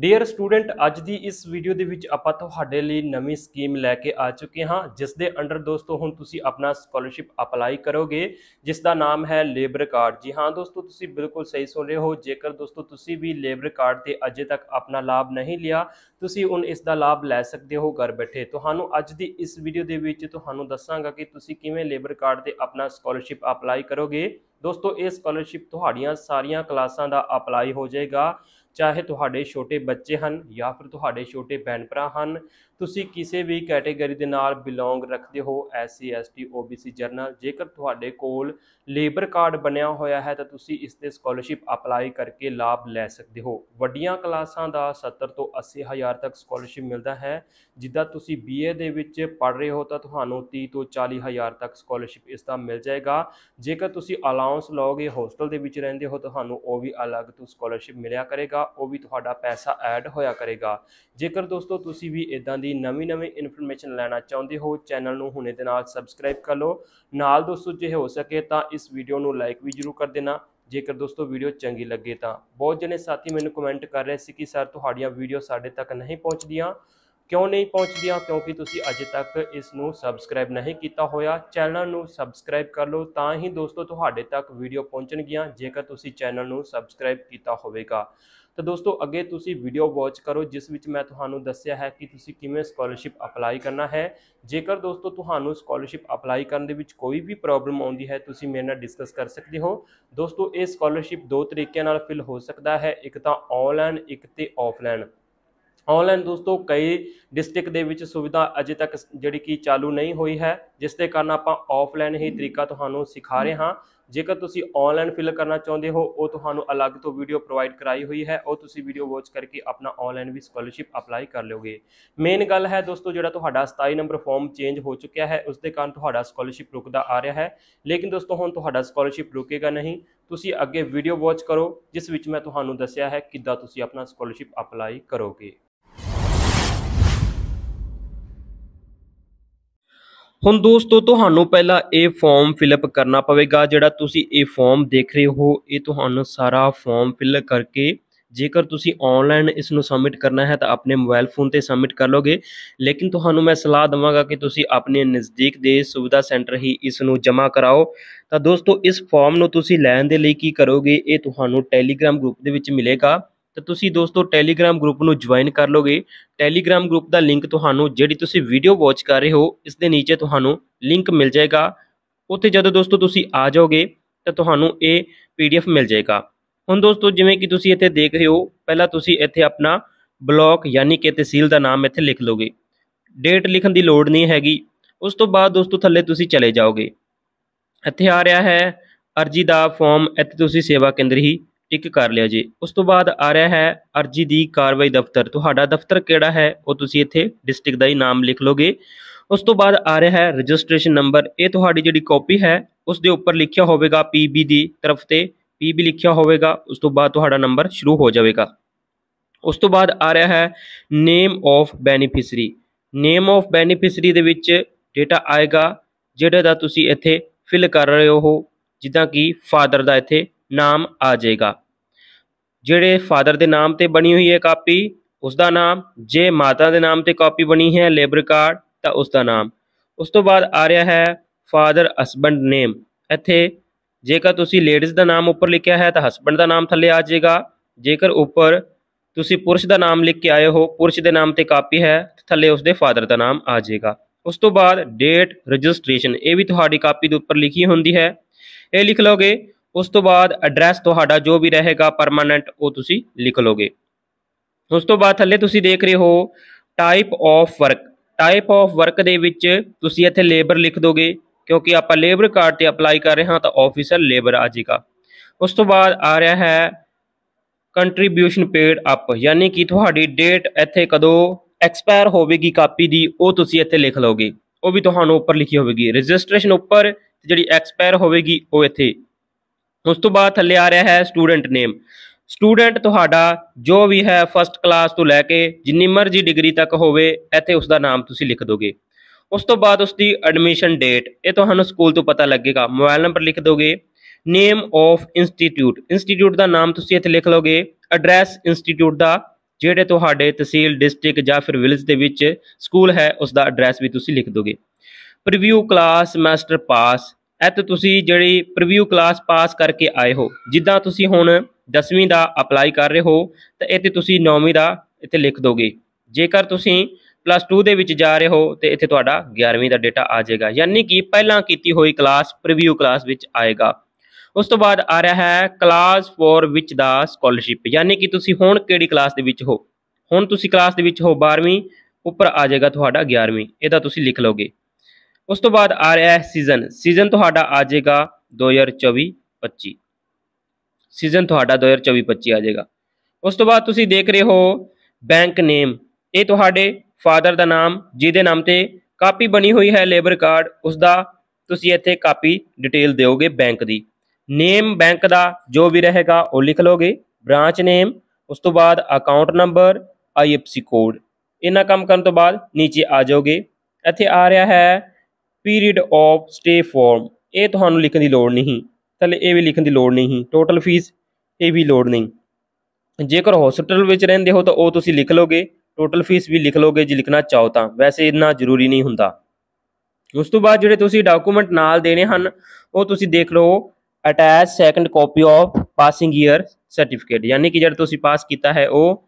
dear student ਅੱਜ ਦੀ ਇਸ video ਦੇ ਵਿੱਚ ਆਪਾਂ ਤੁਹਾਡੇ ਲਈ ਨਵੀਂ ਸਕੀਮ ਲੈ ਕੇ ਆ ਚੁੱਕੇ ਹਾਂ ਜਿਸ ਦੇ ਅੰਡਰ ਦੋਸਤੋ ਹੁਣ ਤੁਸੀਂ ਆਪਣਾ ਸਕਾਲਰਸ਼ਿਪ ਅਪਲਾਈ ਕਰੋਗੇ ਜਿਸ ਦਾ ਨਾਮ ਹੈ ਲੇਬਰ ਕਾਰਡ ਜੀ ਹਾਂ ਦੋਸਤੋ ਤੁਸੀਂ ਬਿਲਕੁਲ ਸਹੀ ਸੁਣ ਰਹੇ ਹੋ ਜੇਕਰ ਦੋਸਤੋ ਤੁਸੀਂ ਵੀ ਲੇਬਰ ਕਾਰਡ ਤੇ ਅਜੇ ਤੱਕ ਆਪਣਾ ਲਾਭ ਨਹੀਂ ਲਿਆ ਤੁਸੀਂ ਹੁਣ ਇਸ ਦਾ ਲਾਭ ਲੈ ਸਕਦੇ ਹੋ ਘਰ ਬੈਠੇ ਤੁਹਾਨੂੰ ਅੱਜ ਦੀ ਇਸ ਵੀਡੀਓ ਦੇ ਵਿੱਚ ਤੁਹਾਨੂੰ ਦੱਸਾਂਗਾ ਕਿ ਤੁਸੀਂ ਕਿਵੇਂ ਲੇਬਰ ਕਾਰਡ ਤੇ ਆਪਣਾ ਸਕਾਲਰਸ਼ਿਪ ਅਪਲਾਈ ਕਰੋਗੇ ਦੋਸਤੋ ਇਹ ਸਕਾਲਰਸ਼ਿਪ ਤੁਹਾਡੀਆਂ ਸਾਰੀਆਂ ਕਲਾਸਾਂ ਦਾ ਅਪਲਾਈ ਹੋ ਜਾਏਗਾ ਚਾਹੇ ਤੁਹਾਡੇ ਛੋਟੇ ਬੱਚੇ ਹਨ ਜਾਂ ਫਿਰ ਤੁਹਾਡੇ ਛੋਟੇ ਭੈਣ ਭਰਾ ਹਨ ਤੁਸੀਂ ਕਿਸੇ ਵੀ ਕੈਟਾਗਰੀ ਦੇ ਨਾਲ ਬਿਲੋਂਗ ਰੱਖਦੇ ਹੋ ਐਸਸੀ ਐਸਟੀ ਓਬੀਸੀ ਜਰਨਲ ਜੇਕਰ ਤੁਹਾਡੇ ਕੋਲ ਲੇਬਰ ਕਾਰਡ ਬਣਿਆ ਹੋਇਆ ਹੈ ਤਾਂ ਤੁਸੀਂ ਇਸ ਤੇ ਸਕਾਲਰਸ਼ਿਪ ਅਪਲਾਈ ਕਰਕੇ ਲਾਭ ਲੈ ਸਕਦੇ ਹੋ ਵੱਡੀਆਂ ਕਲਾਸਾਂ ਦਾ 70 ਤੋਂ 80 ਹਜ਼ਾਰ ਤੱਕ ਸਕਾਲਰਸ਼ਿਪ ਮਿਲਦਾ ਹੈ ਜਿੱਦਾਂ ਤੁਸੀਂ ਬੀਏ ਦੇ ਵਿੱਚ ਪੜ ਰਹੇ ਹੋ ਤਾਂ ਤੁਹਾਨੂੰ 30 ਤੋਂ 40 ਹਜ਼ਾਰ ਤੱਕ ਸਕਾਲਰਸ਼ਿਪ ਇਸ ਦਾ ਮਿਲ ਜਾਏਗਾ ਜੇਕਰ ਤੁਸੀਂ ਅਲਾਉਂਸ ਲਓਗੇ ਹੋਸਟਲ ਦੇ ਵਿੱਚ ਰਹਿੰਦੇ ਹੋ ਤੁਹਾਨੂੰ ਉਹ ਵੀ ਅਲੱਗ ਤੋਂ ਸਕਾਲਰਸ਼ਿਪ ਮਿਲਿਆ ਕਰੇਗਾ ਉਹ ਵੀ ਤੁਹਾਡਾ ਪੈਸਾ ਐਡ ਹੋਇਆ ਕਰੇਗਾ ਜੇਕਰ ਦੋਸਤੋ ਤੁਸੀਂ ਵੀ ਇਦਾਂ ਦੀ ਦੀ ਨਵੀਂ-ਨਵੀਂ ਇਨਫੋਰਮੇਸ਼ਨ ਲੈਣਾ ਚਾਹੁੰਦੇ ਹੋ ਚੈਨਲ ਨੂੰ ਹੁਣੇ ਦੇ ਨਾਲ ਸਬਸਕ੍ਰਾਈਬ ਕਰ ਲਓ ਨਾਲ ਦੋਸਤੋ ਜੇ ਹੋ ਸਕੇ ਤਾਂ ਇਸ ਵੀਡੀਓ ਨੂੰ ਲਾਈਕ ਵੀ ਜ਼ਰੂਰ ਕਰ ਦੇਣਾ ਜੇਕਰ ਦੋਸਤੋ ਵੀਡੀਓ ਚੰਗੀ ਲੱਗੇ ਤਾਂ ਬਹੁਤ ਜਣੇ ਸਾਥੀ ਮੈਨੂੰ ਕਮੈਂਟ ਕਰ ਰਹੇ ਸੀ ਕਿ ਸਰ ਤੁਹਾਡੀਆਂ ਵੀਡੀਓ ਸਾਡੇ ਤੱਕ ਨਹੀਂ ਪਹੁੰਚਦੀਆਂ ਕਿਉਂ ਨਹੀਂ ਪਹੁੰਚਦੀਆਂ ਕਿਉਂਕਿ ਤੁਸੀਂ ਅਜੇ ਤੱਕ ਇਸ ਨੂੰ ਸਬਸਕ੍ਰਾਈਬ ਨਹੀਂ ਕੀਤਾ ਹੋਇਆ ਚੈਨਲ ਨੂੰ ਸਬਸਕ੍ਰਾਈਬ ਕਰ ਲਓ ਤਾਂ ਹੀ ਦੋਸਤੋ ਤੁਹਾਡੇ ਤੱਕ ਵੀਡੀਓ ਪਹੁੰਚਣਗੀਆਂ ਜੇਕਰ ਤੁਸੀਂ ਚੈਨਲ ਨੂੰ ਸਬਸਕ੍ਰਾਈਬ ਕੀਤਾ ਹੋਵੇਗਾ ਤਾਂ ਦੋਸਤੋ ਅੱਗੇ ਤੁਸੀਂ ਵੀਡੀਓ ਵਾਚ ਕਰੋ ਜਿਸ ਵਿੱਚ ਮੈਂ ਤੁਹਾਨੂੰ ਦੱਸਿਆ ਹੈ ਕਿ ਤੁਸੀਂ ਕਿਵੇਂ ਸਕਾਲਰਸ਼ਿਪ ਅਪਲਾਈ ਕਰਨਾ ਹੈ ਜੇਕਰ ਦੋਸਤੋ ਤੁਹਾਨੂੰ ਸਕਾਲਰਸ਼ਿਪ ਅਪਲਾਈ ਕਰਨ ਦੇ ਵਿੱਚ ਕੋਈ ਵੀ ਪ੍ਰੋਬਲਮ ਆਉਂਦੀ ਹੈ ਤੁਸੀਂ ਮੇਰੇ ਨਾਲ ਡਿਸਕਸ ਕਰ ਸਕਦੇ ਹੋ ਦੋਸਤੋ ਇਹ ਸਕਾਲਰਸ਼ਿਪ ਦੋ ਤਰੀਕਿਆਂ ਨਾਲ ਫਿਲ ਹੋ ਸਕਦਾ ਹੈ ਇੱਕ ਤਾਂ ਆਨਲਾਈਨ ਇੱਕ ਤੇ ਆਫਲਾਈਨ ਆਨਲਾਈਨ ਦੋਸਤੋ ਕਈ ਡਿਸਟ੍ਰਿਕਟ ਦੇ ਵਿੱਚ ਸੁਵਿਧਾ ਅਜੇ ਤੱਕ ਜਿਹੜੀ ਕਿ ਚਾਲੂ ਨਹੀਂ ਹੋਈ ਹੈ ਜਿਸ ਦੇ ਕਾਰਨ ਆਪਾਂ ਆਫਲਾਈਨ ਹੀ ਤਰੀਕਾ ਤੁਹਾਨੂੰ ਸਿਖਾ ਰਹੇ ਹਾਂ ਜੇਕਰ ਤੁਸੀਂ ਆਨਲਾਈਨ ਫਿਲ ਕਰਨਾ ਚਾਹੁੰਦੇ ਹੋ ਉਹ ਤੁਹਾਨੂੰ ਅਲੱਗ ਤੋਂ ਵੀਡੀਓ ਪ੍ਰੋਵਾਈਡ ਕਰਾਈ ਹੋਈ ਹੈ ਉਹ ਤੁਸੀਂ ਵੀਡੀਓ ਵਾਚ ਕਰਕੇ ਆਪਣਾ ਆਨਲਾਈਨ ਵੀ ਸਕਾਲਰਸ਼ਿਪ ਅਪਲਾਈ ਕਰ ਲਿਓਗੇ ਮੇਨ ਗੱਲ ਹੈ ਦੋਸਤੋ ਜਿਹੜਾ ਤੁਹਾਡਾ 27 ਨੰਬਰ ਫਾਰਮ ਚੇਂਜ ਹੋ ਚੁੱਕਿਆ ਹੈ ਉਸ ਦੇ ਕਾਰਨ ਤੁਹਾਡਾ ਸਕਾਲਰਸ਼ਿਪ ਰੁਕਦਾ ਆ ਰਿਹਾ ਹੈ ਲੇਕਿਨ ਦੋਸਤੋ ਹੁਣ ਤੁਹਾਡਾ ਸਕਾਲਰਸ਼ਿਪ ਰੁਕੇਗਾ ਨਹੀਂ ਤੁਸੀਂ ਅੱਗੇ ਵੀਡੀਓ ਵਾਚ ਕਰੋ ਜਿਸ ਵਿੱਚ ਮੈਂ ਤੁਹਾਨੂੰ ਦੱਸਿਆ ਹੈ ਕਿੱਦਾਂ ਤੁਸੀਂ ਆਪਣਾ ਸਕਾਲਰਸ਼ਿਪ ਅਪਲਾਈ ਕਰੋਗੇ ਹੁਣ ਦੋਸਤੋ ਤੁਹਾਨੂੰ ਪਹਿਲਾਂ ਇਹ ਫਾਰਮ ਫਿਲਅਪ ਕਰਨਾ ਪਵੇਗਾ ਜਿਹੜਾ ਤੁਸੀਂ ਇਹ ਫਾਰਮ ਦੇਖ ਰਹੇ ਹੋ ਇਹ ਤੁਹਾਨੂੰ ਸਾਰਾ ਫਾਰਮ ਫਿਲ ਕਰਕੇ ਜੇਕਰ ਤੁਸੀਂ ਆਨਲਾਈਨ ਇਸ ਨੂੰ ਸਬਮਿਟ ਕਰਨਾ ਹੈ ਤਾਂ ਆਪਣੇ ਮੋਬਾਈਲ ਫੋਨ ਤੇ ਸਬਮਿਟ ਕਰ ਲੋਗੇ ਲੇਕਿਨ ਤੁਹਾਨੂੰ ਮੈਂ ਸਲਾਹ ਦਵਾਂਗਾ ਕਿ ਤੁਸੀਂ ਆਪਣੇ ਨਜ਼ਦੀਕ ਦੇ ਸੁਵਿਧਾ ਸੈਂਟਰ ਹੀ ਇਸ ਨੂੰ ਜਮ੍ਹਾਂ ਕਰਾਓ ਤਾਂ ਦੋਸਤੋ ਇਸ ਫਾਰਮ ਨੂੰ ਤੁਸੀਂ ਲੈਣ ਦੇ ਲਈ ਕੀ ਕਰੋਗੇ ਇਹ ਤੁਹਾਨੂੰ ਟੈਲੀਗ੍ਰਾਮ ਗਰੁੱਪ ਦੇ ਵਿੱਚ ਮਿਲੇਗਾ ਤਾਂ ਤੁਸੀਂ ਦੋਸਤੋ ਟੈਲੀਗ੍ਰਾਮ ਗਰੁੱਪ ਨੂੰ ਜੁਆਇਨ ਕਰ ਲੋਗੇ ਟੈਲੀਗ੍ਰਾਮ ਗਰੁੱਪ ਦਾ ਲਿੰਕ ਤੁਹਾਨੂੰ ਜਿਹੜੀ ਤੁਸੀਂ ਵੀਡੀਓ ਵਾਚ ਕਰ ਰਹੇ ਹੋ ਇਸ ਦੇ ਨੀਚੇ ਤੁਹਾਨੂੰ ਲਿੰਕ ਮਿਲ ਜਾਏਗਾ ਉੱਥੇ ਜਦੋਂ ਦੋਸਤੋ ਤੁਸੀਂ ਆ ਜਾਓਗੇ ਤਾਂ ਤੁਹਾਨੂੰ ਇਹ ਪੀਡੀਐਫ ਮਿਲ ਜਾਏਗਾ ਹੁਣ ਦੋਸਤੋ ਜਿਵੇਂ ਕਿ ਤੁਸੀਂ ਇੱਥੇ ਦੇਖ ਰਹੇ ਹੋ ਪਹਿਲਾਂ ਤੁਸੀਂ ਇੱਥੇ ਆਪਣਾ ਬਲਾਕ ਯਾਨੀ ਕਿ ਤਹਿਸੀਲ ਦਾ ਨਾਮ ਇੱਥੇ ਲਿਖ ਲੋਗੇ ਡੇਟ ਲਿਖਣ ਦੀ ਲੋੜ ਨਹੀਂ ਹੈਗੀ ਉਸ ਤੋਂ ਬਾਅਦ ਦੋਸਤੋ ਥੱਲੇ ਤੁਸੀਂ ਚਲੇ ਜਾਓਗੇ ਇੱਥੇ ਆ ਰਿਹਾ ਹੈ ਅਰਜੀ ਦਾ ਫਾਰਮ ਇੱਥੇ ਤੁਸੀਂ ਸੇਵਾ ਕੇਂਦਰ ਹੀ ਟਿਕ ਕਰ ਲਿਆ ਜੀ ਉਸ ਤੋਂ ਬਾਅਦ ਆ ਰਿਹਾ ਹੈ ਅਰਜੀ ਦੀ ਕਾਰਵਾਈ ਦਫ਼ਤਰ ਤੁਹਾਡਾ ਦਫ਼ਤਰ ਕਿਹੜਾ ਹੈ ਉਹ ਤੁਸੀਂ ਇੱਥੇ ਡਿਸਟ੍ਰਿਕਟ ਦਾ ਹੀ ਨਾਮ ਲਿਖ ਲੋਗੇ ਉਸ ਤੋਂ ਬਾਅਦ ਆ ਰਿਹਾ ਹੈ ਰਜਿਸਟ੍ਰੇਸ਼ਨ ਨੰਬਰ ਇਹ ਤੁਹਾਡੀ ਜਿਹੜੀ ਕਾਪੀ ਹੈ ਉਸ ਦੇ ਉੱਪਰ ਲਿਖਿਆ ਹੋਵੇਗਾ ਪੀਬੀ ਦੀ ਤਰਫ ਤੇ ਪੀਬੀ ਲਿਖਿਆ ਹੋਵੇਗਾ ਉਸ ਤੋਂ ਬਾਅਦ ਤੁਹਾਡਾ ਨੰਬਰ ਸ਼ੁਰੂ ਹੋ ਜਾਵੇਗਾ ਉਸ ਤੋਂ ਬਾਅਦ ਆ ਰਿਹਾ ਹੈ name of beneficiary name of beneficiary ਦੇ ਵਿੱਚ ਡਾਟਾ ਆਏਗਾ ਜਿਹੜਾ ਦਾ ਤੁਸੀਂ ਇੱਥੇ ਫਿਲ ਕਰ ਰਹੇ ਹੋ ਜਿੱਦਾਂ ਕਿ ਫਾਦਰ ਦਾ ਇੱਥੇ ਨਾਮ ਆ ਜਾਏਗਾ ਜਿਹੜੇ ਫਾਦਰ ਦੇ ਨਾਮ ਤੇ ਬਣੀ ਹੋਈ ਹੈ ਕਾਪੀ ਉਸ ਦਾ ਨਾਮ ਜੇ ਮਾਤਾ ਦੇ ਨਾਮ ਤੇ ਕਾਪੀ ਬਣੀ ਹੈ ਲੇਬਰ ਕਾਰਡ ਤਾਂ ਉਸ ਦਾ ਨਾਮ ਉਸ ਤੋਂ ਬਾਅਦ ਆ ਰਿਹਾ ਹੈ ਫਾਦਰ ਹਸਬੰਡ ਨੇਮ ਇੱਥੇ ਜੇਕਰ ਤੁਸੀਂ ਲੇਡੀਜ਼ ਦਾ ਨਾਮ ਉੱਪਰ ਲਿਖਿਆ ਹੈ ਤਾਂ ਹਸਬੰਡ ਦਾ ਨਾਮ ਥੱਲੇ ਆ ਜਾਏਗਾ ਜੇਕਰ ਉੱਪਰ ਤੁਸੀਂ ਪੁਰਸ਼ ਦਾ ਨਾਮ ਲਿਖ ਕੇ ਆਏ ਹੋ ਪੁਰਸ਼ ਦੇ ਨਾਮ ਤੇ ਕਾਪੀ ਹੈ ਥੱਲੇ ਉਸ ਦੇ ਫਾਦਰ ਦਾ ਨਾਮ ਆ ਜਾਏਗਾ ਉਸ ਤੋਂ ਬਾਅਦ ਡੇਟ ਰਜਿਸਟ੍ਰੇਸ਼ਨ ਇਹ ਵੀ ਤੁਹਾਡੀ ਕਾਪੀ ਦੇ ਉੱਪਰ ਲਿਖੀ ਹੁੰਦੀ ਹੈ ਇਹ ਲਿਖ ਲਓਗੇ ਉਸ ਤੋਂ ਬਾਅਦ ਐਡਰੈਸ ਤੁਹਾਡਾ ਜੋ ਵੀ ਰਹੇਗਾ ਪਰਮਨੈਂਟ ਉਹ ਤੁਸੀਂ ਲਿਖ ਲੋਗੇ ਉਸ ਤੋਂ ਬਾਅਦ ਥੱਲੇ ਤੁਸੀਂ ਦੇਖ ਰਹੇ ਹੋ type of work type of work ਦੇ ਵਿੱਚ ਤੁਸੀਂ ਇੱਥੇ ਲੇਬਰ ਲਿਖ ਦੋਗੇ ਕਿਉਂਕਿ ਆਪਾਂ ਲੇਬਰ ਕਾਰਡ ਤੇ ਅਪਲਾਈ ਕਰ ਰਹੇ ਹਾਂ ਤਾਂ ਆਫੀਸਰ ਲੇਬਰ ਆ ਜਾਏਗਾ ਉਸ ਤੋਂ ਬਾਅਦ ਆ ਰਿਹਾ ਹੈ ਕੰਟਰੀਬਿਊਸ਼ਨ ਪੇਡ ਅਪ ਯਾਨੀ ਕਿ ਤੁਹਾਡੀ ਡੇਟ ਇੱਥੇ ਕਦੋਂ ਐਕਸਪਾਇਰ ਹੋਵੇਗੀ ਕਾਪੀ ਦੀ ਉਹ ਤੁਸੀਂ ਇੱਥੇ ਲਿਖ ਲਓਗੇ ਉਹ ਵੀ ਤੁਹਾਨੂੰ ਉੱਪਰ ਲਿਖੀ ਹੋਵੇਗੀ ਰਜਿਸਟ੍ਰੇਸ਼ਨ ਉੱਪਰ ਜਿਹੜੀ ਐਕਸਪਾਇਰ ਹੋਵੇਗੀ ਉਹ ਇੱਥੇ ਉਸ ਤੋਂ ਬਾਅਦ ਥੱਲੇ ਆ ਰਿਹਾ ਹੈ ਸਟੂਡੈਂਟ ਨੇਮ ਸਟੂਡੈਂਟ ਤੁਹਾਡਾ ਜੋ ਵੀ ਹੈ ਫਸਟ ਕਲਾਸ ਤੋਂ ਲੈ ਕੇ ਜਿੰਨੀ ਮਰਜ਼ੀ ਡਿਗਰੀ ਤੱਕ ਹੋਵੇ ਇੱਥੇ ਉਸ ਦਾ ਨਾਮ ਤੁਸੀਂ ਲਿਖ ਦੋਗੇ ਉਸ ਤੋਂ ਬਾਅਦ ਉਸ ਦੀ ਐਡਮਿਸ਼ਨ ਡੇਟ ਇਹ ਤੁਹਾਨੂੰ ਸਕੂਲ ਤੋਂ ਪਤਾ ਲੱਗੇਗਾ ਮੋਬਾਈਲ ਨੰਬਰ ਲਿਖ ਦੋਗੇ ਨੇਮ ਆਫ ਇੰਸਟੀਟਿਊਟ ਇੰਸਟੀਟਿਊਟ ਦਾ ਨਾਮ ਤੁਸੀਂ ਇੱਥੇ ਲਿਖ ਲਓਗੇ ਐਡਰੈਸ ਇੰਸਟੀਟਿਊਟ ਦਾ ਜਿਹੜੇ ਤੁਹਾਡੇ ਤਹਿਸੀਲ ਡਿਸਟ੍ਰਿਕਟ ਜਾਂ ਫਿਰ ਵਿਲੇਜ ਦੇ ਵਿੱਚ ਸਕੂਲ ਹੈ ਉਸ ਦਾ ਐਡਰੈਸ ਵੀ ਤੁਸੀਂ ਲਿਖ ਦੋਗੇ ਪ੍ਰੀਵਿਊ ਕਲਾਸ ਸਮੈਸਟਰ ਪਾਸ ਤੇ ਤੁਸੀਂ ਜਿਹੜੀ ਪ੍ਰੀਵਿਊ ਕਲਾਸ ਪਾਸ ਕਰਕੇ ਆਏ ਹੋ ਜਿੱਦਾਂ ਤੁਸੀਂ ਹੁਣ 10ਵੀਂ ਦਾ ਅਪਲਾਈ ਕਰ ਰਹੇ ਹੋ ਤਾਂ ਇੱਥੇ ਤੁਸੀਂ 9ਵੀਂ ਦਾ ਇੱਥੇ ਲਿਖ ਦੋਗੇ ਜੇਕਰ ਤੁਸੀਂ ਪਲੱਸ 2 ਦੇ ਵਿੱਚ ਜਾ ਰਹੇ ਹੋ ਤੇ ਇੱਥੇ ਤੁਹਾਡਾ 11ਵੀਂ ਦਾ ਡਾਟਾ ਆ ਜਾਏਗਾ ਯਾਨੀ ਕਿ ਪਹਿਲਾਂ ਕੀਤੀ ਹੋਈ ਕਲਾਸ ਪ੍ਰੀਵਿਊ ਕਲਾਸ ਵਿੱਚ ਆਏਗਾ ਉਸ ਤੋਂ ਬਾਅਦ ਆ ਰਿਹਾ ਹੈ ਕਲਾਸ 4 ਵਿੱਚ ਦਾ ਸਕਾਲਰਸ਼ਿਪ ਯਾਨੀ ਕਿ ਤੁਸੀਂ ਹੁਣ ਕਿਹੜੀ ਕਲਾਸ ਦੇ ਵਿੱਚ ਹੋ ਹੁਣ ਤੁਸੀਂ ਕਲਾਸ ਦੇ ਵਿੱਚ ਹੋ 12ਵੀਂ ਉੱਪਰ ਆ ਜਾਏਗਾ ਤੁਹਾਡਾ 11ਵੀਂ ਇਹਦਾ ਤੁਸੀਂ ਲਿਖ ਲਓਗੇ ਉਸ ਤੋਂ ਬਾਅਦ ਆ ਰਿਹਾ ਹੈ ਸੀਜ਼ਨ ਸੀਜ਼ਨ ਤੁਹਾਡਾ ਆ ਜਾਏਗਾ 2024-25 ਸੀਜ਼ਨ ਤੁਹਾਡਾ 2024-25 ਆ ਜਾਏਗਾ ਉਸ ਤੋਂ ਬਾਅਦ ਤੁਸੀਂ ਦੇਖ ਰਹੇ ਹੋ ਬੈਂਕ ਨੇਮ ਇਹ ਤੁਹਾਡੇ ਫਾਦਰ ਦਾ ਨਾਮ ਜਿਹਦੇ ਨਾਮ ਤੇ ਕਾਪੀ ਬਣੀ ਹੋਈ ਹੈ ਲੇਬਰ ਕਾਰਡ ਉਸ ਦਾ ਤੁਸੀਂ ਇੱਥੇ ਕਾਪੀ ਡਿਟੇਲ ਦਿਓਗੇ ਬੈਂਕ ਦੀ ਨੇਮ ਬੈਂਕ ਦਾ ਜੋ ਵੀ ਰਹੇਗਾ ਉਹ ਲਿਖ ਲੋਗੇ ਬ੍ਰਾਂਚ ਨੇਮ ਉਸ ਤੋਂ ਬਾਅਦ ਅਕਾਊਂਟ ਨੰਬਰ ਆਈਐਫਸੀ ਕੋਡ ਇਹਨਾਂ ਕੰਮ ਕਰਨ ਤੋਂ ਬਾਅਦ ਨੀਚੇ ਆ ਜਾਓਗੇ ਇੱਥੇ ਆ ਰਿਹਾ ਹੈ ਪੀਰੀਅਡ ਆਫ ਸਟੇ ਫਾਰਮ ਇਹ ਤੁਹਾਨੂੰ ਲਿਖਣ ਦੀ ਲੋੜ ਨਹੀਂ ਥੱਲੇ ਇਹ ਵੀ ਲਿਖਣ ਦੀ ਲੋੜ ਨਹੀਂ ਟੋਟਲ ਫੀਸ ਇਹ ਵੀ ਲੋੜ ਨਹੀਂ ਜੇਕਰ ਹਸਪੀਟਲ ਵਿੱਚ ਰਹਿੰਦੇ ਹੋ ਤਾਂ ਉਹ ਤੁਸੀਂ ਲਿਖ ਲੋਗੇ ਟੋਟਲ ਫੀਸ ਵੀ ਲਿਖ ਲੋਗੇ ਜੇ ਲਿਖਣਾ ਚਾਹੋ ਤਾਂ ਵੈਸੇ ਇੰਨਾ ਜ਼ਰੂਰੀ ਨਹੀਂ ਹੁੰਦਾ ਉਸ ਤੋਂ ਬਾਅਦ ਜਿਹੜੇ ਤੁਸੀਂ ਡਾਕੂਮੈਂਟ ਨਾਲ ਦੇਣੇ ਹਨ ਉਹ ਤੁਸੀਂ ਦੇਖ ਲਓ attach second copy of passing year certificate ਯਾਨੀ ਕਿ ਜਿਹੜਾ ਤੁਸੀਂ ਪਾਸ ਕੀਤਾ ਹੈ ਉਹ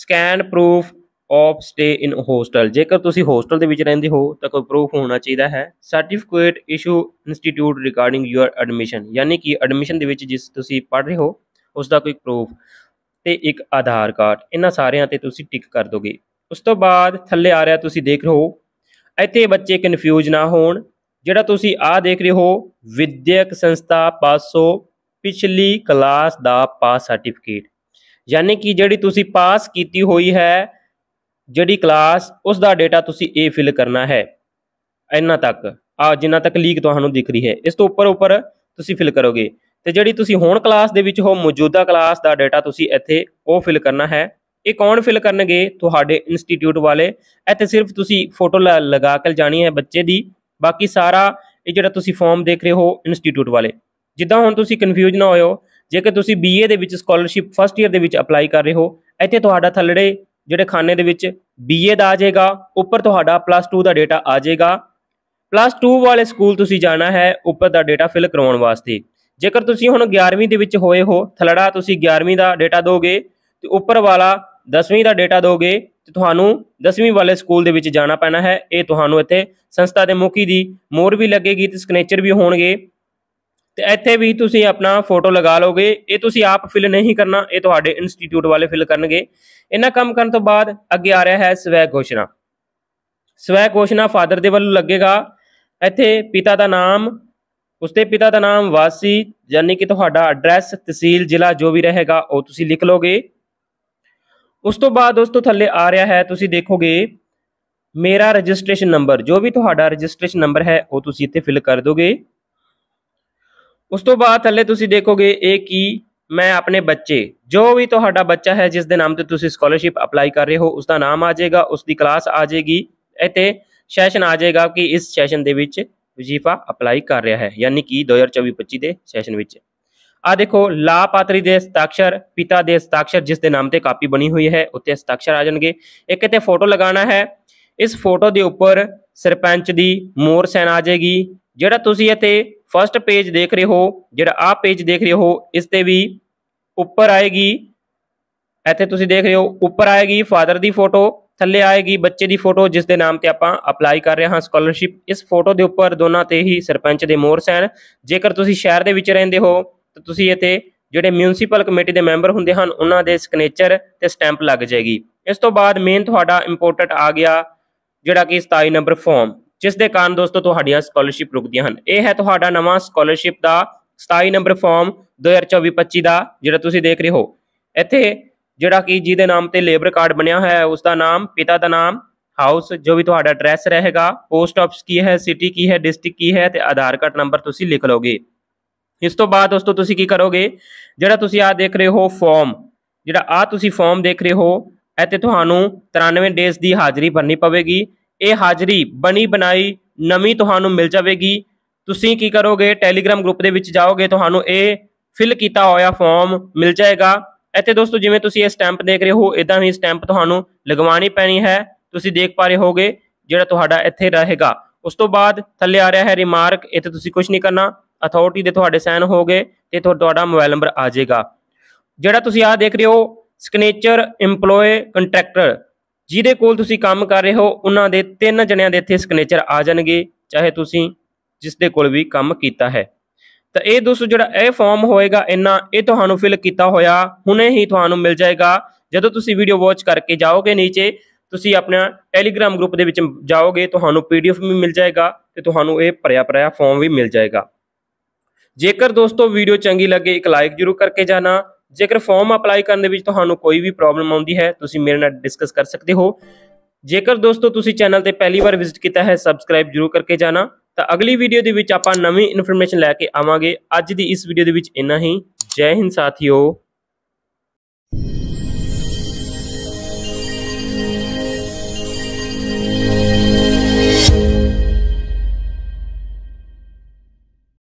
scan proof of stay in hostel ਜੇਕਰ ਤੁਸੀਂ ਹੋਸਟਲ ਦੇ ਵਿੱਚ ਰਹਿੰਦੇ ਹੋ ਤਾਂ ਕੋਈ ਪ੍ਰੂਫ ਹੋਣਾ ਚਾਹੀਦਾ ਹੈ certificate issue institute regarding your admission ਯਾਨੀ ਕਿ ਐਡਮਿਸ਼ਨ ਦੇ ਵਿੱਚ ਜਿਸ ਤੁਸੀਂ ਪੜ੍ਹ ਰਹੇ ਹੋ ਉਸ ਦਾ ਕੋਈ ਪ੍ਰੂਫ ਤੇ ਇੱਕ ਆਧਾਰ ਕਾਰਡ ਇਹਨਾਂ ਸਾਰਿਆਂ ਤੇ ਤੁਸੀਂ ਟਿਕ ਕਰ ਦੋਗੇ ਉਸ ਤੋਂ ਬਾਅਦ ਥੱਲੇ ਆ ਰਿਹਾ ਤੁਸੀਂ ਦੇਖ ਰਹੇ ਹੋ ਇੱਥੇ ਬੱਚੇ ਕਨਫਿਊਜ਼ ਨਾ ਹੋਣ ਜਿਹੜਾ ਤੁਸੀਂ ਆ ਦੇਖ ਰਹੇ ਹੋ ਵਿਦਿਅਕ ਸੰਸਥਾ ਪਾਸੋ ਪਿਛਲੀ ਕਲਾਸ ਦਾ ਪਾਸ ਸਰਟੀਫਿਕੇਟ ਯਾਨੀ ਕਿ ਜਿਹੜੀ ਤੁਸੀਂ ਪਾਸ ਕੀਤੀ ਹੋਈ ਹੈ ਜਿਹੜੀ ਕਲਾਸ ਉਸ ਦਾ ਡਾਟਾ ਤੁਸੀਂ ਇਹ ਫਿਲ ਕਰਨਾ ਹੈ ਇੰਨਾ ਤੱਕ ਆ ਜਿੰਨਾ ਤੱਕ ਲੀਕ ਤੁਹਾਨੂੰ ਦਿਖ ਰਹੀ ਹੈ ਇਸ ਤੋਂ ਉੱਪਰ ਉੱਪਰ ਤੁਸੀਂ ਫਿਲ ਕਰੋਗੇ ਤੇ ਜਿਹੜੀ ਤੁਸੀਂ ਹੁਣ ਕਲਾਸ ਦੇ ਵਿੱਚ ਹੋ ਮੌਜੂਦਾ ਕਲਾਸ ਦਾ ਡਾਟਾ ਤੁਸੀਂ ਇੱਥੇ ਉਹ ਫਿਲ ਕਰਨਾ ਹੈ ਇਹ ਕੌਣ ਫਿਲ ਕਰਨਗੇ ਤੁਹਾਡੇ ਇੰਸਟੀਚਿਊਟ ਵਾਲੇ ਇੱਥੇ ਸਿਰਫ ਤੁਸੀਂ ਫੋਟੋ ਲਗਾ ਕੇ ਜਾਣੀ ਹੈ ਬੱਚੇ ਦੀ ਬਾਕੀ ਸਾਰਾ ਇਹ ਜਿਹੜਾ ਤੁਸੀਂ ਫਾਰਮ ਦੇਖ ਰਹੇ ਹੋ ਇੰਸਟੀਚਿਊਟ ਵਾਲੇ ਜਿੱਦਾਂ ਹੁਣ ਤੁਸੀਂ ਕਨਫਿਊਜ਼ ਨਾ ਹੋਇਓ ਜੇਕਰ ਤੁਸੀਂ ਬੀਏ ਦੇ ਵਿੱਚ ਸਕਾਲਰਸ਼ਿਪ ਫਸਟ ਈਅਰ ਦੇ ਵਿੱਚ ਅਪਲਾਈ ਕਰ ਰਹੇ ਹੋ ਇੱਥੇ ਤੁਹਾਡਾ ਥੱਲੜੇ ਜਿਹੜੇ ਖਾਨੇ ਦੇ ਵਿੱਚ ਬੀਏ ਦਾ ਆ ਜਾਏਗਾ ਉੱਪਰ ਤੁਹਾਡਾ ਪਲੱਸ 2 ਦਾ ਡਾਟਾ ਆ ਜਾਏਗਾ ਪਲੱਸ 2 ਵਾਲੇ ਸਕੂਲ ਤੁਸੀਂ ਜਾਣਾ ਹੈ ਉੱਪਰ ਦਾ ਡਾਟਾ ਫਿਲ ਕਰਾਉਣ ਵਾਸਤੇ ਜੇਕਰ ਤੁਸੀਂ ਹੁਣ 11ਵੀਂ ਦੇ ਵਿੱਚ ਹੋਏ ਹੋ ਥਲੜਾ ਤੁਸੀਂ 11ਵੀਂ ਦਾ ਡਾਟਾ ਦੋਗੇ ਤੇ ਉੱਪਰ ਵਾਲਾ 10ਵੀਂ ਦਾ ਡਾਟਾ ਦੋਗੇ ਤੇ ਤੁਹਾਨੂੰ 10ਵੀਂ ਵਾਲੇ ਸਕੂਲ ਦੇ ਵਿੱਚ ਜਾਣਾ ਪੈਣਾ ਹੈ ਇਹ ਤੁਹਾਨੂੰ ਇੱਥੇ ਸੰਸਥਾ ਦੇ ਮੁਖੀ ਦੀ ਮੋਰ ਵੀ ਲੱਗੇਗੀ ਤੇ ਸਿਗਨੇਚਰ ਵੀ ਹੋਣਗੇ ਤੇ ਇੱਥੇ ਵੀ ਤੁਸੀਂ ਆਪਣਾ ਫੋਟੋ ਲਗਾ ਲੋਗੇ ਇਹ ਤੁਸੀਂ ਆਪ ਫਿਲ ਨਹੀਂ ਕਰਨਾ ਇਹ ਤੁਹਾਡੇ ਇੰਸਟੀਚਿਊਟ ਵਾਲੇ ਫਿਲ ਕਰਨਗੇ ਇਹਨਾਂ ਕੰਮ ਕਰਨ ਤੋਂ ਬਾਅਦ ਅੱਗੇ ਆ ਰਿਹਾ ਹੈ ਸਵੈ ਘੋਸ਼ਣਾ ਸਵੈ ਘੋਸ਼ਣਾ ਫਾਦਰ ਦੇ ਵੱਲੋਂ ਲੱਗੇਗਾ ਇੱਥੇ ਪਿਤਾ ਦਾ ਨਾਮ ਉਸਦੇ ਪਿਤਾ ਦਾ ਨਾਮ ਵਾਸੀ ਯਾਨੀ ਕਿ ਤੁਹਾਡਾ ਐਡਰੈਸ ਤਹਿਸੀਲ ਜ਼ਿਲ੍ਹਾ ਜੋ ਵੀ ਰਹੇਗਾ ਉਹ ਤੁਸੀਂ ਲਿਖ ਲੋਗੇ ਉਸ ਤੋਂ ਬਾਅਦ ਉਸ ਤੋਂ ਥੱਲੇ ਆ ਰਿਹਾ ਹੈ ਤੁਸੀਂ ਦੇਖੋਗੇ ਮੇਰਾ ਰਜਿਸਟ੍ਰੇਸ਼ਨ ਨੰਬਰ ਜੋ ਵੀ ਤੁਹਾਡਾ ਰਜਿਸਟ੍ਰੇਸ਼ਨ ਨੰਬਰ ਹੈ ਉਹ ਤੁਸੀਂ ਇੱਥੇ ਫਿਲ ਕਰ ਦੋਗੇ ਉਸ ਤੋਂ ਬਾਅਦ ਥੱਲੇ ਤੁਸੀਂ ਦੇਖੋਗੇ ਇਹ ਕੀ ਮੈਂ ਆਪਣੇ ਬੱਚੇ ਜੋ ਵੀ ਤੁਹਾਡਾ ਬੱਚਾ ਹੈ ਜਿਸ ਦੇ ਨਾਮ ਤੇ ਤੁਸੀਂ ਸਕਾਲਰਸ਼ਿਪ ਅਪਲਾਈ ਕਰ ਰਹੇ ਹੋ ਉਸ ਦਾ ਨਾਮ ਆ ਜਾਏਗਾ ਉਸ ਦੀ ਕਲਾਸ ਆ ਜਾਏਗੀ ਅਤੇ ਸੈਸ਼ਨ ਆ ਜਾਏਗਾ ਕਿ ਇਸ ਸੈਸ਼ਨ ਦੇ ਵਿੱਚ ਵਜੀਫਾ ਅਪਲਾਈ ਕਰ ਰਿਹਾ ਹੈ ਯਾਨੀ ਕਿ 2024-25 ਦੇ ਸੈਸ਼ਨ ਵਿੱਚ ਆ ਦੇਖੋ ਲਾਪਾਤਰੀ ਦੇ ਹਸਤਾਖਰ ਪਿਤਾ ਦੇ ਹਸਤਾਖਰ ਜਿਸ ਦੇ ਨਾਮ ਤੇ ਕਾਪੀ ਬਣੀ ਹੋਈ ਹੈ ਉੱਤੇ ਹਸਤਾਖਰ ਆ ਜਾਣਗੇ ਇੱਕ ਇੱਥੇ ਫੋਟੋ ਲਗਾਉਣਾ ਹੈ ਇਸ ਫੋਟੋ ਦੇ ਉੱਪਰ ਸਰਪੰਚ ਦੀ ਮੋਰ ਸੈਨ ਆ ਜਾਏਗੀ ਜਿਹੜਾ ਤੁਸੀਂ ਇੱਥੇ ਫਸਟ ਪੇਜ ਦੇਖ ਰਹੇ ਹੋ ਜਿਹੜਾ ਆ ਪੇਜ ਦੇਖ ਰਹੇ ਹੋ ਇਸ ਤੇ ਵੀ ਉੱਪਰ ਆਏਗੀ ਇੱਥੇ ਤੁਸੀਂ ਦੇਖ ਰਹੇ ਹੋ ਉੱਪਰ ਆਏਗੀ ਫਾਦਰ ਦੀ ਫੋਟੋ ਥੱਲੇ ਆਏਗੀ ਬੱਚੇ ਦੀ ਫੋਟੋ ਜਿਸ ਦੇ ਨਾਮ ਤੇ ਆਪਾਂ ਅਪਲਾਈ ਕਰ ਰਹੇ ਹਾਂ ਸਕਾਲਰਸ਼ਿਪ ਇਸ ਫੋਟੋ ਦੇ ਉੱਪਰ ਦੋਨਾਂ ਤੇ ਹੀ ਸਰਪੰਚ ਦੇ ਮੋਹਰ ਸੈਨ ਜੇਕਰ ਤੁਸੀਂ ਸ਼ਹਿਰ ਦੇ ਵਿੱਚ ਰਹਿੰਦੇ ਹੋ ਤਾਂ ਤੁਸੀਂ ਇੱਥੇ ਜਿਹੜੇ ਮਿਊਨਿਸਪਲ ਕਮੇਟੀ ਦੇ ਮੈਂਬਰ ਹੁੰਦੇ ਹਨ ਉਹਨਾਂ ਦੇ ਸਿਗਨੇਚਰ ਤੇ ਸਟੈਂਪ ਲੱਗ ਜਾਏਗੀ ਇਸ ਤੋਂ ਬਾਅਦ ਮੇਨ ਤੁਹਾਡਾ ਇੰਪੋਰਟੈਂਟ ਆ ਗਿਆ ਜਿਹੜਾ ਕਿ 27 ਨੰਬਰ ਫਾਰਮ ਜਿਸ ਦੇ ਕਾਰਨ ਦੋਸਤੋ ਤੁਹਾਡੀਆਂ ਸਕਾਲਰਸ਼ਿਪ ਰੁਕਦੀਆਂ ਹਨ ਇਹ ਹੈ ਤੁਹਾਡਾ ਨਵਾਂ ਸਕਾਲਰਸ਼ਿਪ ਦਾ 27 ਨੰਬਰ ਫਾਰਮ 2024-25 ਦਾ ਜਿਹੜਾ ਤੁਸੀਂ ਦੇਖ ਰਹੇ ਹੋ ਇੱਥੇ ਜਿਹੜਾ ਕਿ ਜਿਹਦੇ ਨਾਮ ਤੇ ਲੇਬਰ ਕਾਰਡ ਬਣਿਆ ਹੈ ਉਸ ਦਾ ਨਾਮ ਪਿਤਾ ਦਾ ਨਾਮ ਹਾਊਸ ਜੋ ਵੀ ਤੁਹਾਡਾ ਐਡਰੈਸ ਰਹੇਗਾ ਪੋਸਟ ਆਫਿਸ ਕੀ ਹੈ ਸਿਟੀ ਕੀ ਹੈ ਡਿਸਟ੍ਰਿਕਟ ਕੀ ਹੈ ਤੇ ਆਧਾਰ ਕਾਰਡ ਨੰਬਰ ਤੁਸੀਂ ਲਿਖ ਲਓਗੇ ਇਸ ਤੋਂ ਬਾਅਦ ਦੋਸਤੋ ਤੁਸੀਂ ਕੀ ਕਰੋਗੇ ਜਿਹੜਾ ਤੁਸੀਂ ਆ ਦੇਖ ਰਹੇ ਹੋ ਫਾਰਮ ਜਿਹੜਾ ਆ ਤੁਸੀਂ ਫਾਰਮ ਦੇਖ ਰਹੇ ਹੋ ਇੱਥੇ ਤੁਹਾਨੂੰ 93 ਡੇਸ ਦੀ ਹਾਜ਼ਰੀ ਭਰਨੀ ਪਵੇਗੀ ਇਹ ਹਾਜ਼ਰੀ ਬਣੀ ਬਣਾਈ ਨਵੀਂ ਤੁਹਾਨੂੰ ਮਿਲ ਜਾਵੇਗੀ ਤੁਸੀਂ ਕੀ ਕਰੋਗੇ ਟੈਲੀਗ੍ਰam ਗਰੁੱਪ ਦੇ ਵਿੱਚ ਜਾਓਗੇ ਤੁਹਾਨੂੰ ਇਹ ਫਿਲ ਕੀਤਾ ਹੋਇਆ ਫਾਰਮ ਮਿਲ ਜਾਏਗਾ ਇੱਥੇ ਦੋਸਤੋ ਜਿਵੇਂ ਤੁਸੀਂ ਇਹ ਸਟੈਂਪ ਦੇਖ ਰਹੇ ਹੋ ਇਦਾਂ ਹੀ ਸਟੈਂਪ ਤੁਹਾਨੂੰ ਲਗਵਾਣੀ ਪੈਣੀ ਹੈ ਤੁਸੀਂ ਦੇਖ ਪਾ ਰਹੇ ਹੋਗੇ ਜਿਹੜਾ ਤੁਹਾਡਾ ਇੱਥੇ ਰਹੇਗਾ ਉਸ ਤੋਂ ਬਾਅਦ ਥੱਲੇ ਆ ਰਿਹਾ ਹੈ ਰਿਮਾਰਕ ਇੱਥੇ ਤੁਸੀਂ ਕੁਝ ਨਹੀਂ ਕਰਨਾ ਅਥਾਰਟੀ ਦੇ ਤੁਹਾਡੇ ਸਾਈਨ ਹੋਗੇ ਤੇ ਤੁਹਾਡਾ ਮੋਬਾਈਲ ਨੰਬਰ ਆ ਜਾਏਗਾ ਜਿਹੜਾ ਤੁਸੀਂ ਆ ਦੇਖ ਰਹੇ ਹੋ ਸਿਗਨੇਚਰ ਏਮਪਲੋਏ ਕੰਟਰੈਕਟਰ ਜਿਹਦੇ ਕੋਲ ਤੁਸੀਂ ਕੰਮ ਕਰ ਰਹੇ ਹੋ ਉਹਨਾਂ ਦੇ ਤਿੰਨ ਜਣਿਆਂ ਦੇ ਇੱਥੇ ਸਿਗਨੇਚਰ ਆ ਜਾਣਗੇ ਚਾਹੇ ਤੁਸੀਂ ਜਿਸ ਦੇ ਕੋਲ ਵੀ ਕੰਮ ਕੀਤਾ ਹੈ ਤਾਂ ਇਹ ਦੋਸਤੋ ਜਿਹੜਾ ਇਹ ਫਾਰਮ ਹੋਏਗਾ ਇਹਨਾਂ ਇਹ ਤੁਹਾਨੂੰ ਫਿਲ ਕੀਤਾ ਹੋਇਆ ਹੁਣੇ ਹੀ ਤੁਹਾਨੂੰ ਮਿਲ ਜਾਏਗਾ ਜਦੋਂ ਤੁਸੀਂ ਵੀਡੀਓ ਵਾਚ ਕਰਕੇ ਜਾਓਗੇ ਨੀਚੇ ਤੁਸੀਂ ਆਪਣਾ ਟੈਲੀਗ੍ਰਾਮ ਗਰੁੱਪ ਦੇ ਵਿੱਚ ਜਾਓਗੇ ਤੁਹਾਨੂੰ ਪੀਡੀਐਫ ਵੀ ਮਿਲ ਜਾਏਗਾ ਤੇ ਤੁਹਾਨੂੰ ਇਹ ਭਰਿਆ ਭਰਿਆ ਫਾਰਮ ਵੀ ਮਿਲ ਜਾਏਗਾ ਜੇਕਰ ਦੋਸਤੋ ਵੀਡੀਓ ਚੰਗੀ ਲੱਗੇ ਇੱਕ ਲਾਈਕ ਜ਼ਰੂਰ ਕਰਕੇ ਜਾਣਾ ਜੇਕਰ ਫਾਰਮ ਅਪਲਾਈ ਕਰਨ ਦੇ ਵਿੱਚ ਤੁਹਾਨੂੰ ਕੋਈ ਵੀ ਪ੍ਰੋਬਲਮ ਆਉਂਦੀ ਹੈ ਤੁਸੀਂ ਮੇਰੇ ਨਾਲ ਡਿਸਕਸ ਕਰ ਸਕਦੇ ਹੋ ਜੇਕਰ ਦੋਸਤੋ ਤੁਸੀਂ ਚੈਨਲ ਤੇ ਪਹਿਲੀ ਵਾਰ ਵਿਜ਼ਿਟ ਕੀਤਾ ਹੈ ਸਬਸਕ੍ਰਾਈਬ ਜਰੂਰ ਕਰਕੇ ਜਾਣਾ ਤਾਂ ਅਗਲੀ ਵੀਡੀਓ ਦੇ ਵਿੱਚ ਆਪਾਂ ਨਵੀਂ ਇਨਫੋਰਮੇਸ਼ਨ ਲੈ ਕੇ ਆਵਾਂਗੇ ਅੱਜ ਦੀ ਇਸ ਵੀਡੀਓ ਦੇ ਵਿੱਚ ਇੰਨਾ ਹੀ ਜੈ ਹਿੰਦ ਸਾਥੀਓ